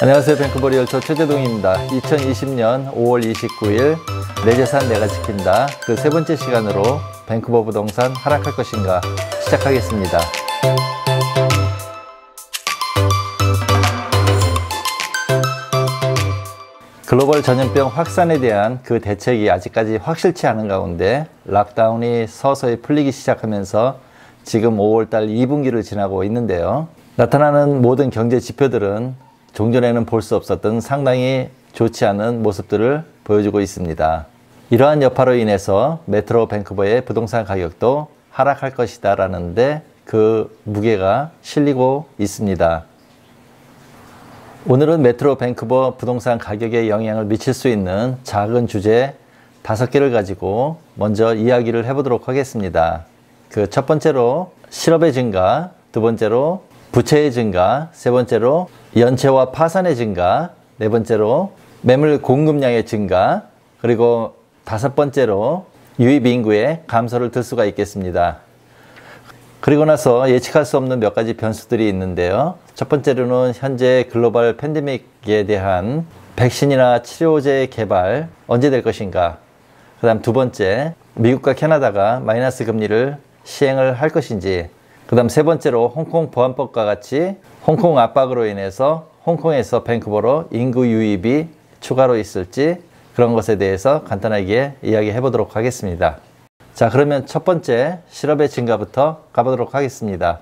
안녕하세요. 뱅크버리 열차 최재동입니다. 2020년 5월 29일 내 재산 내가 지킨다 그 세 번째 시간으로 뱅크버 부동산 하락할 것인가 시작하겠습니다. 글로벌 전염병 확산에 대한 그 대책이 아직까지 확실치 않은 가운데 락다운이 서서히 풀리기 시작하면서 지금 5월달 2분기를 지나고 있는데요. 나타나는 모든 경제 지표들은 종전에는 볼 수 없었던 상당히 좋지 않은 모습들을 보여주고 있습니다. 이러한 여파로 인해서 메트로 밴쿠버의 부동산 가격도 하락할 것이다 라는데 그 무게가 실리고 있습니다. 오늘은 메트로 밴쿠버 부동산 가격에 영향을 미칠 수 있는 작은 주제 다섯 개를 가지고 먼저 이야기를 해보도록 하겠습니다. 그 첫 번째로 실업의 증가, 두 번째로 부채의 증가, 세 번째로 연체와 파산의 증가, 네 번째로 매물 공급량의 증가, 그리고 다섯 번째로 유입 인구의 감소를 들 수가 있겠습니다. 그리고 나서 예측할 수 없는 몇 가지 변수들이 있는데요. 첫 번째로는 현재 글로벌 팬데믹에 대한 백신이나 치료제 개발 언제 될 것인가? 그다음 두 번째, 미국과 캐나다가 마이너스 금리를 시행을 할 것인지 그 다음 세 번째로 홍콩 보안법과 같이 홍콩 압박으로 인해서 홍콩에서 밴쿠버로 인구 유입이 추가로 있을지 그런 것에 대해서 간단하게 이야기해 보도록 하겠습니다. 자 그러면 첫 번째 실업의 증가부터 가보도록 하겠습니다.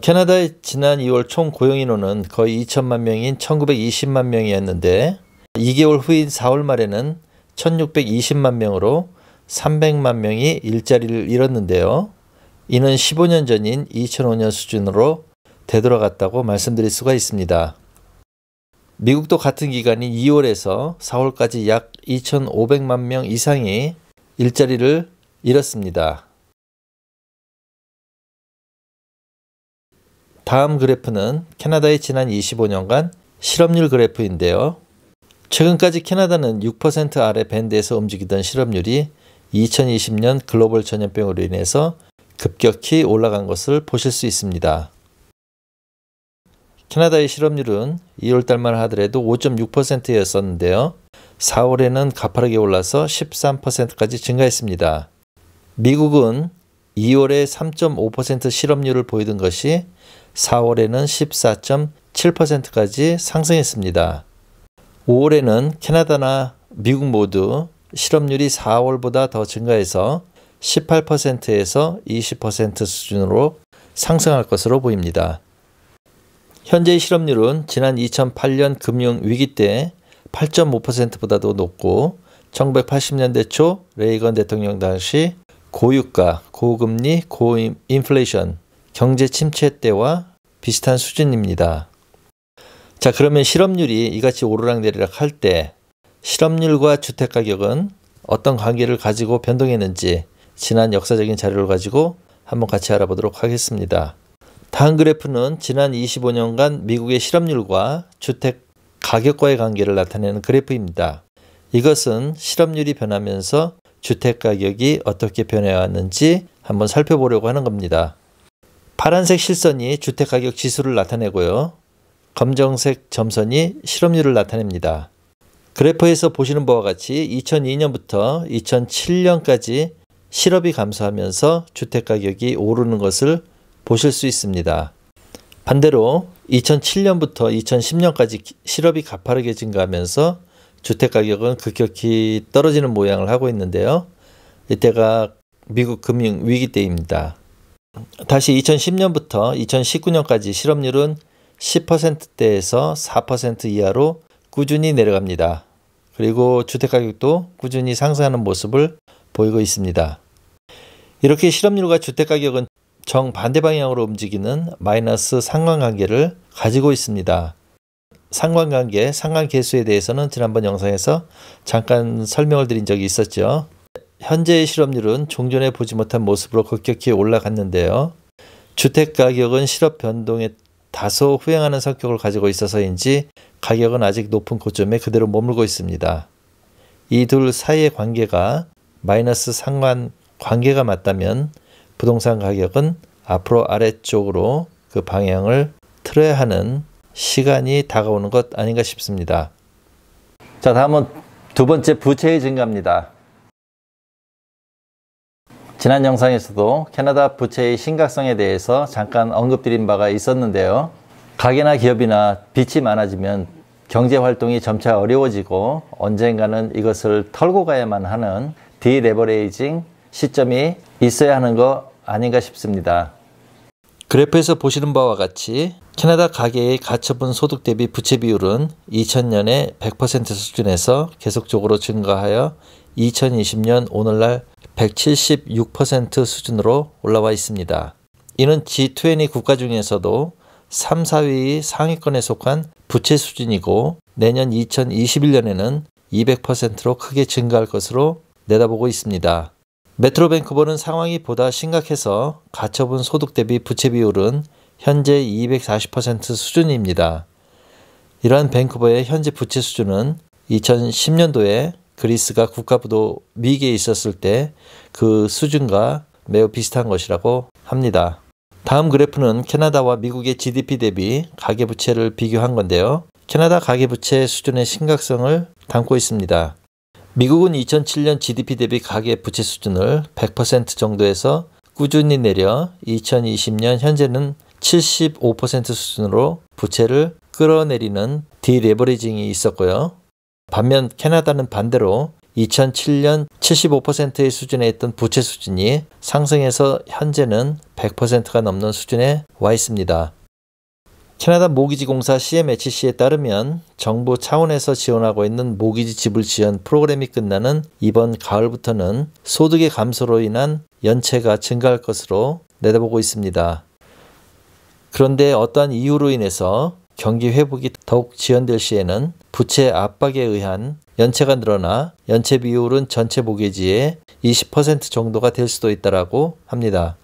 캐나다의 지난 2월 총 고용인원은 거의 2천만 명인 1920만 명이었는데 2개월 후인 4월 말에는 1620만 명으로 300만 명이 일자리를 잃었는데요. 이는 15년 전인 2005년 수준으로 되돌아갔다고 말씀드릴 수가 있습니다. 미국도 같은 기간인 2월에서 4월까지 약 2,500만 명 이상이 일자리를 잃었습니다. 다음 그래프는 캐나다의 지난 25년간 실업률 그래프인데요. 최근까지 캐나다는 6% 아래 밴드에서 움직이던 실업률이 2020년 글로벌 전염병으로 인해서 급격히 올라간 것을 보실 수 있습니다. 캐나다의 실업률은 2월 달만 하더라도 5.6%였었는데요. 4월에는 가파르게 올라서 13%까지 증가했습니다. 미국은 2월에 3.5% 실업률을 보이던 것이 4월에는 14.7%까지 상승했습니다. 5월에는 캐나다나 미국 모두 실업률이 4월보다 더 증가해서 18%에서 20% 수준으로 상승할 것으로 보입니다. 현재의 실업률은 지난 2008년 금융위기 때 8.5%보다도 높고 1980년대 초 레이건 대통령 당시 고유가, 고금리, 고인플레이션, 경제 침체 때와 비슷한 수준입니다. 자, 그러면 실업률이 이같이 오르락내리락 할 때 실업률과 주택가격은 어떤 관계를 가지고 변동했는지 지난 역사적인 자료를 가지고 한번 같이 알아보도록 하겠습니다. 다음 그래프는 지난 25년간 미국의 실업률과 주택 가격과의 관계를 나타내는 그래프입니다. 이것은 실업률이 변하면서 주택 가격이 어떻게 변해왔는지 한번 살펴보려고 하는 겁니다. 파란색 실선이 주택 가격 지수를 나타내고요. 검정색 점선이 실업률을 나타냅니다. 그래프에서 보시는 바와 같이 2002년부터 2007년까지 실업이 감소하면서 주택 가격이 오르는 것을 보실 수 있습니다. 반대로 2007년부터 2010년까지 실업이 가파르게 증가하면서 주택 가격은 급격히 떨어지는 모양을 하고 있는데요. 이때가 미국 금융 위기 때입니다. 다시 2010년부터 2019년까지 실업률은 10%대에서 4% 이하로 꾸준히 내려갑니다. 그리고 주택 가격도 꾸준히 상승하는 모습을 보이고 있습니다. 이렇게 실업률과 주택가격은 정반대 방향으로 움직이는 마이너스 상관관계를 가지고 있습니다. 상관관계, 상관계수에 대해서는 지난번 영상에서 잠깐 설명을 드린 적이 있었죠. 현재의 실업률은 종전에 보지 못한 모습으로 급격히 올라갔는데요. 주택가격은 실업 변동에 다소 후행하는 성격을 가지고 있어서인지 가격은 아직 높은 고점에 그대로 머물고 있습니다. 이 둘 사이의 관계가 마이너스 상관 관계가 맞다면 부동산 가격은 앞으로 아래쪽으로 그 방향을 틀어야 하는 시간이 다가오는 것 아닌가 싶습니다. 자, 다음은 두 번째 부채의 증가입니다. 지난 영상에서도 캐나다 부채의 심각성에 대해서 잠깐 언급드린 바가 있었는데요. 가게나 기업이나 빚이 많아지면 경제 활동이 점차 어려워지고 언젠가는 이것을 털고 가야만 하는 디레버레이징 시점이 있어야 하는 거 아닌가 싶습니다. 그래프에서 보시는 바와 같이 캐나다 가계의 가처분 소득 대비 부채 비율은 2000년에 100% 수준에서 계속적으로 증가하여 2020년 오늘날 176% 수준으로 올라와 있습니다. 이는 G20 국가 중에서도 3, 4위 상위권에 속한 부채 수준이고 내년 2021년에는 200%로 크게 증가할 것으로 내다보고 있습니다. 메트로 밴쿠버는 상황이 보다 심각해서 가처분 소득 대비 부채 비율은 현재 240% 수준입니다. 이러한 밴쿠버의 현재 부채 수준은 2010년도에 그리스가 국가부도 위기에 있었을 때 그 수준과 매우 비슷한 것이라고 합니다. 다음 그래프는 캐나다와 미국의 GDP 대비 가계부채를 비교한 건데요. 캐나다 가계부채 수준의 심각성을 담고 있습니다. 미국은 2007년 GDP 대비 가계 부채 수준을 100% 정도에서 꾸준히 내려 2020년 현재는 75% 수준으로 부채를 끌어내리는 디레버리징이 있었고요. 반면 캐나다는 반대로 2007년 75%의 수준에 있던 부채 수준이 상승해서 현재는 100%가 넘는 수준에 와 있습니다. 캐나다 모기지공사 CMHC에 따르면 정부 차원에서 지원하고 있는 모기지 지불 지원 프로그램이 끝나는 이번 가을부터는 소득의 감소로 인한 연체가 증가할 것으로 내다보고 있습니다. 그런데 어떠한 이유로 인해서 경기 회복이 더욱 지연될 시에는 부채 압박에 의한 연체가 늘어나 연체 비율은 전체 모기지의 20% 정도가 될 수도 있다라고 합니다.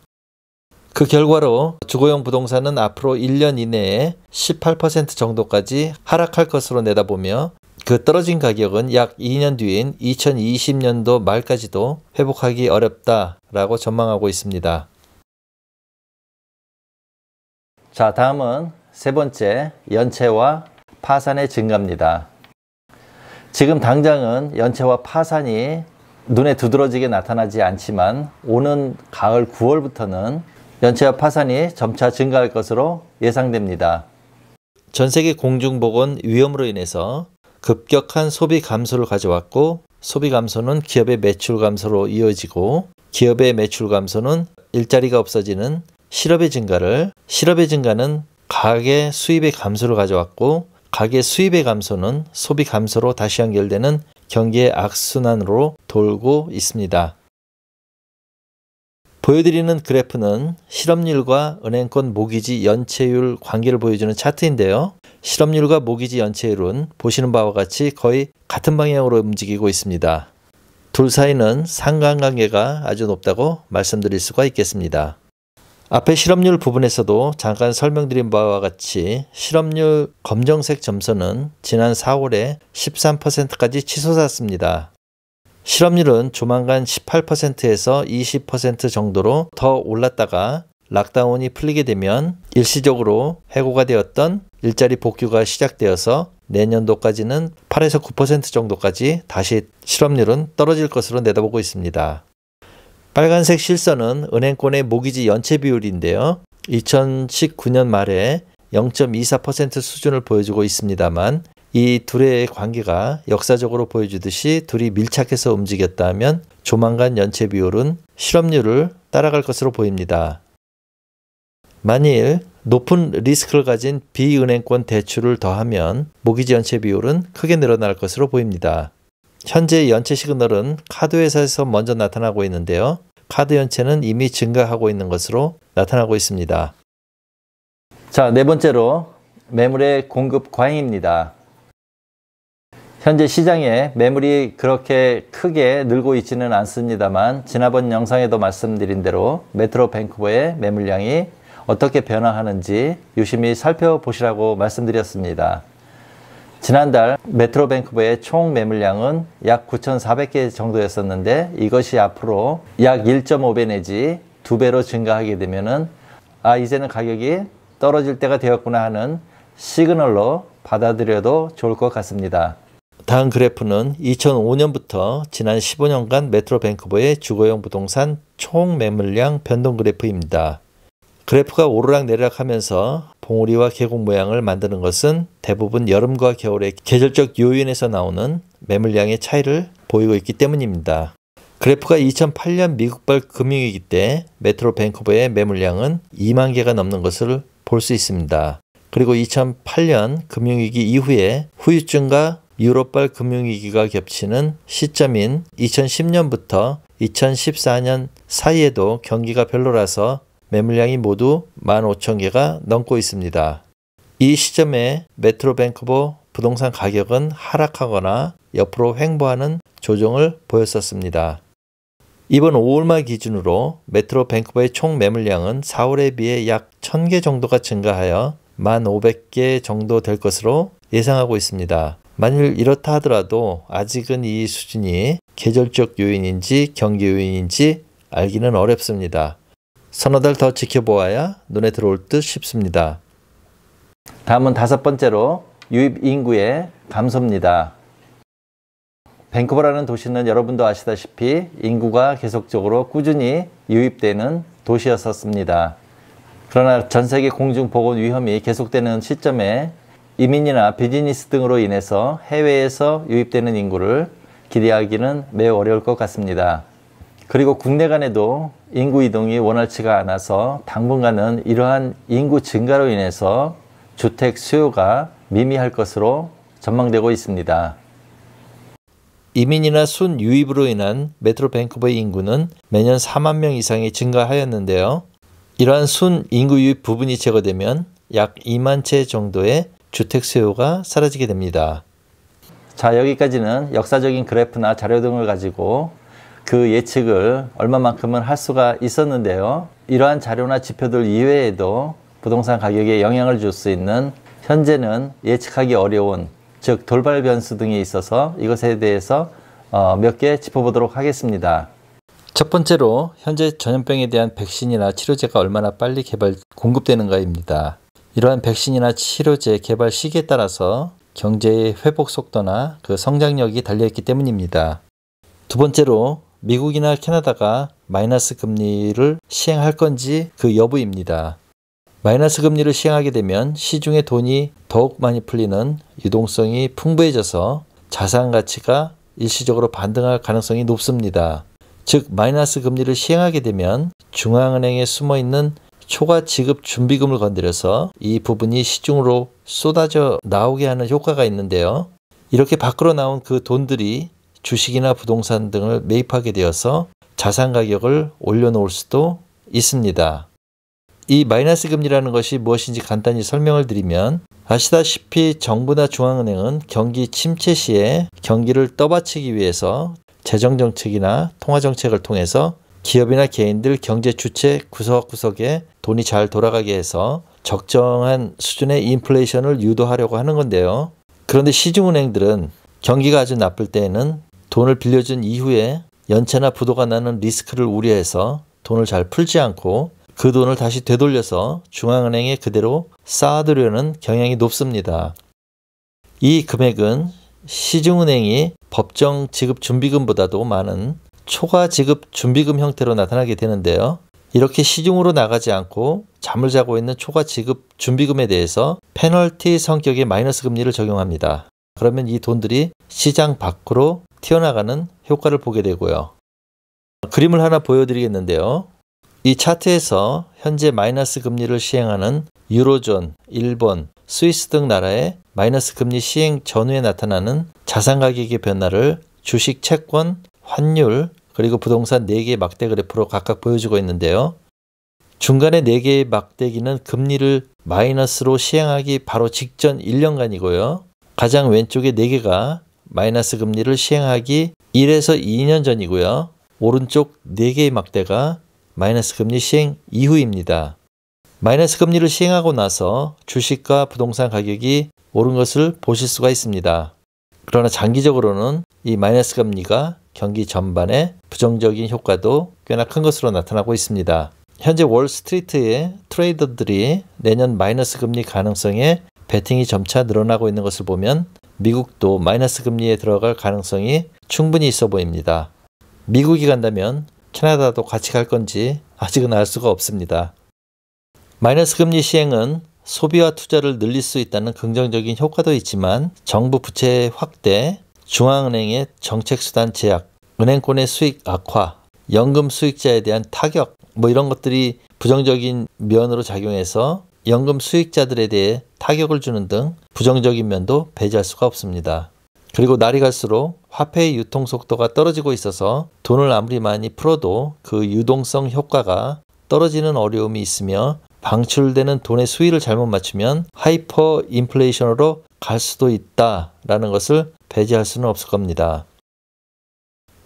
그 결과로 주거용 부동산은 앞으로 1년 이내에 18% 정도까지 하락할 것으로 내다보며 그 떨어진 가격은 약 2년 뒤인 2020년도 말까지도 회복하기 어렵다라고 전망하고 있습니다. 자, 다음은 세 번째 연체와 파산의 증가입니다. 지금 당장은 연체와 파산이 눈에 두드러지게 나타나지 않지만 오는 가을 9월부터는 연체와 파산이 점차 증가할 것으로 예상됩니다. 전 세계 공중보건 위험으로 인해서 급격한 소비 감소를 가져왔고 소비 감소는 기업의 매출 감소로 이어지고 기업의 매출 감소는 일자리가 없어지는 실업의 증가를 실업의 증가는 가계 수입의 감소를 가져왔고 가계 수입의 감소는 소비 감소로 다시 연결되는 경기의 악순환으로 돌고 있습니다. 보여드리는 그래프는 실업률과 은행권 모기지 연체율 관계를 보여주는 차트인데요. 실업률과 모기지 연체율은 보시는 바와 같이 거의 같은 방향으로 움직이고 있습니다. 둘 사이는 상관관계가 아주 높다고 말씀드릴 수가 있겠습니다. 앞에 실업률 부분에서도 잠깐 설명드린 바와 같이 실업률 검정색 점선은 지난 4월에 13%까지 치솟았습니다. 실업률은 조만간 18%에서 20% 정도로 더 올랐다가 락다운이 풀리게 되면 일시적으로 해고가 되었던 일자리 복귀가 시작되어서 내년도까지는 8에서 9% 정도까지 다시 실업률은 떨어질 것으로 내다보고 있습니다. 빨간색 실선은 은행권의 모기지 연체 비율인데요. 2019년 말에 0.24% 수준을 보여주고 있습니다만 이 둘의 관계가 역사적으로 보여주듯이 둘이 밀착해서 움직였다면 조만간 연체 비율은 실업률을 따라갈 것으로 보입니다. 만일 높은 리스크를 가진 비은행권 대출을 더하면 모기지 연체 비율은 크게 늘어날 것으로 보입니다. 현재 연체 시그널은 카드 회사에서 먼저 나타나고 있는데요. 카드 연체는 이미 증가하고 있는 것으로 나타나고 있습니다. 자, 네 번째로 매물의 공급 과잉입니다. 현재 시장에 매물이 그렇게 크게 늘고 있지는 않습니다만 지난번 영상에도 말씀드린 대로 메트로 밴쿠버의 매물량이 어떻게 변화하는지 유심히 살펴보시라고 말씀드렸습니다. 지난달 메트로 밴쿠버의 총 매물량은 약 9,400개 정도였었는데 이것이 앞으로 약 1.5배 내지 2배로 증가하게 되면은 아 이제는 가격이 떨어질 때가 되었구나 하는 시그널로 받아들여도 좋을 것 같습니다. 다음 그래프는 2005년부터 지난 15년간 메트로 밴쿠버의 주거용 부동산 총 매물량 변동 그래프입니다. 그래프가 오르락 내리락 하면서 봉우리와 계곡 모양을 만드는 것은 대부분 여름과 겨울의 계절적 요인에서 나오는 매물량의 차이를 보이고 있기 때문입니다. 그래프가 2008년 미국발 금융위기 때 메트로 밴쿠버의 매물량은 2만 개가 넘는 것을 볼 수 있습니다. 그리고 2008년 금융위기 이후에 후유증과 유럽발 금융위기가 겹치는 시점인 2010년부터 2014년 사이에도 경기가 별로라서 매물량이 모두 15,000개가 넘고 있습니다. 이 시점에 메트로뱅크보 부동산 가격은 하락하거나 옆으로 횡보하는 조정을 보였었습니다. 이번 5월 말 기준으로 메트로 뱅크보의총 매물량은 4월에 비해 약 1000개 정도가 증가하여 1,500개 정도 될 것으로 예상하고 있습니다. 만일 이렇다 하더라도 아직은 이 수준이 계절적 요인인지 경기 요인인지 알기는 어렵습니다. 서너 달 더 지켜보아야 눈에 들어올 듯 싶습니다. 다음은 다섯 번째로 유입 인구의 감소입니다. 밴쿠버라는 도시는 여러분도 아시다시피 인구가 계속적으로 꾸준히 유입되는 도시였었습니다. 그러나 전 세계 공중 보건 위험이 계속되는 시점에 이민이나 비즈니스 등으로 인해서 해외에서 유입되는 인구를 기대하기는 매우 어려울 것 같습니다. 그리고 국내 간에도 인구 이동이 원활치가 않아서 당분간은 이러한 인구 증가로 인해서 주택 수요가 미미할 것으로 전망되고 있습니다. 이민이나 순 유입으로 인한 메트로 밴쿠버의 인구는 매년 4만 명 이상이 증가하였는데요. 이러한 순 인구 유입 부분이 제거되면 약 2만 채 정도의 주택수요가 사라지게 됩니다. 자 여기까지는 역사적인 그래프나 자료 등을 가지고 그 예측을 얼마만큼은 할 수가 있었는데요. 이러한 자료나 지표들 이외에도 부동산 가격에 영향을 줄 수 있는 현재는 예측하기 어려운 즉 돌발 변수 등이 있어서 이것에 대해서 어, 몇개 짚어보도록 하겠습니다. 첫 번째로 현재 전염병에 대한 백신이나 치료제가 얼마나 빨리 개발 공급되는가입니다. 이러한 백신이나 치료제 개발 시기에 따라서 경제의 회복 속도나 그 성장력이 달려있기 때문입니다. 두 번째로 미국이나 캐나다가 마이너스 금리를 시행할 건지 그 여부입니다. 마이너스 금리를 시행하게 되면 시중에 돈이 더욱 많이 풀리는 유동성이 풍부해져서 자산 가치가 일시적으로 반등할 가능성이 높습니다. 즉 마이너스 금리를 시행하게 되면 중앙은행에 숨어 있는 초과 지급 준비금을 건드려서 이 부분이 시중으로 쏟아져 나오게 하는 효과가 있는데요. 이렇게 밖으로 나온 그 돈들이 주식이나 부동산 등을 매입하게 되어서 자산 가격을 올려놓을 수도 있습니다. 이 마이너스 금리라는 것이 무엇인지 간단히 설명을 드리면 아시다시피 정부나 중앙은행은 경기 침체 시에 경기를 떠받치기 위해서 재정정책이나 통화정책을 통해서 기업이나 개인들 경제 주체 구석구석에 돈이 잘 돌아가게 해서 적정한 수준의 인플레이션을 유도하려고 하는 건데요. 그런데 시중은행들은 경기가 아주 나쁠 때에는 돈을 빌려준 이후에 연체나 부도가 나는 리스크를 우려해서 돈을 잘 풀지 않고 그 돈을 다시 되돌려서 중앙은행에 그대로 쌓아두려는 경향이 높습니다. 이 금액은 시중은행이 법정 지급 준비금보다도 많은 초과 지급 준비금 형태로 나타나게 되는데요. 이렇게 시중으로 나가지 않고 잠을 자고 있는 초과 지급 준비금에 대해서 페널티 성격의 마이너스 금리를 적용합니다. 그러면 이 돈들이 시장 밖으로 튀어나가는 효과를 보게 되고요. 그림을 하나 보여드리겠는데요. 이 차트에서 현재 마이너스 금리를 시행하는 유로존, 일본, 스위스 등 나라의 마이너스 금리 시행 전후에 나타나는 자산 가격의 변화를 주식 채권, 환율, 그리고 부동산 4개의 막대 그래프로 각각 보여주고 있는데요. 중간에 4개의 막대기는 금리를 마이너스로 시행하기 바로 직전 1년간이고요. 가장 왼쪽에 4개가 마이너스 금리를 시행하기 1에서 2년 전이고요. 오른쪽 4개의 막대가 마이너스 금리 시행 이후입니다. 마이너스 금리를 시행하고 나서 주식과 부동산 가격이 오른 것을 보실 수가 있습니다. 그러나 장기적으로는 이 마이너스 금리가 경기 전반에 부정적인 효과도 꽤나 큰 것으로 나타나고 있습니다. 현재 월스트리트의 트레이더들이 내년 마이너스 금리 가능성에 베팅이 점차 늘어나고 있는 것을 보면 미국도 마이너스 금리에 들어갈 가능성이 충분히 있어 보입니다. 미국이 간다면 캐나다도 같이 갈 건지 아직은 알 수가 없습니다. 마이너스 금리 시행은 소비와 투자를 늘릴 수 있다는 긍정적인 효과도 있지만 정부 부채 확대, 중앙은행의 정책수단 제약, 은행권의 수익 악화, 연금 수익자에 대한 타격, 뭐 이런 것들이 부정적인 면으로 작용해서 연금 수익자들에 대해 타격을 주는 등 부정적인 면도 배제할 수가 없습니다. 그리고 날이 갈수록 화폐의 유통 속도가 떨어지고 있어서 돈을 아무리 많이 풀어도 그 유동성 효과가 떨어지는 어려움이 있으며 방출되는 돈의 수위를 잘못 맞추면 하이퍼 인플레이션으로 갈 수도 있다라는 것을 배제할 수는 없을 겁니다.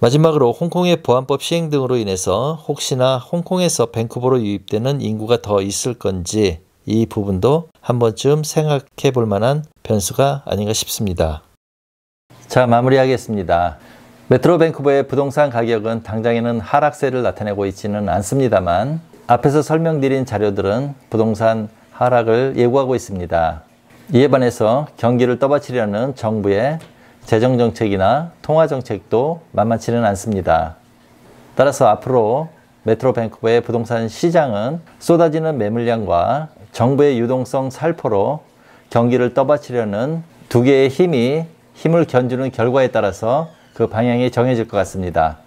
마지막으로 홍콩의 보안법 시행 등으로 인해서 혹시나 홍콩에서 밴쿠버로 유입되는 인구가 더 있을 건지 이 부분도 한 번쯤 생각해 볼 만한 변수가 아닌가 싶습니다. 자, 마무리하겠습니다. 메트로 밴쿠버의 부동산 가격은 당장에는 하락세를 나타내고 있지는 않습니다만 앞에서 설명드린 자료들은 부동산 하락을 예고하고 있습니다. 이에 반해서 경기를 떠받치려는 정부의 재정정책이나 통화정책도 만만치는 않습니다. 따라서 앞으로 메트로 밴크버의 부동산 시장은 쏟아지는 매물량과 정부의 유동성 살포로 경기를 떠받치려는 두 개의 힘이 힘을 견주는 결과에 따라서 그 방향이 정해질 것 같습니다.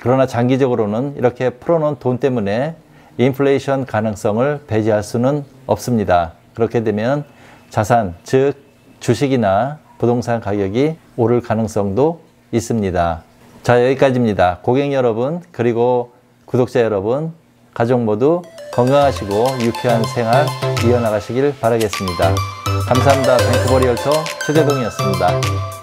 그러나 장기적으로는 이렇게 풀어놓은 돈 때문에 인플레이션 가능성을 배제할 수는 없습니다. 그렇게 되면 자산, 즉 주식이나 부동산 가격이 오를 가능성도 있습니다. 자, 여기까지입니다. 고객 여러분, 그리고 구독자 여러분, 가족 모두 건강하시고 유쾌한 생활 이어나가시길 바라겠습니다. 감사합니다. 밴쿠버리얼터 최재동이었습니다.